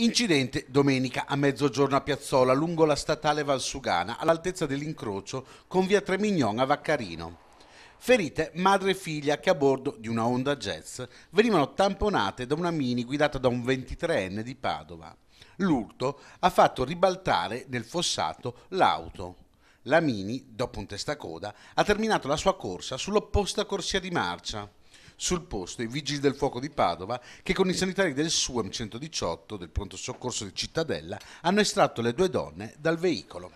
Incidente domenica a mezzogiorno a Piazzola, lungo la statale Valsugana, all'altezza dell'incrocio con via Tremignon a Vaccarino. Ferite madre e figlia che a bordo di una Honda Jazz venivano tamponate da una mini guidata da un 23enne di Padova. L'urto ha fatto ribaltare nel fossato l'auto. La mini, dopo un testacoda, ha terminato la sua corsa sull'opposta corsia di marcia. Sul posto i vigili del fuoco di Padova che con i sanitari del SUAM 118 del pronto soccorso di Cittadella hanno estratto le due donne dal veicolo.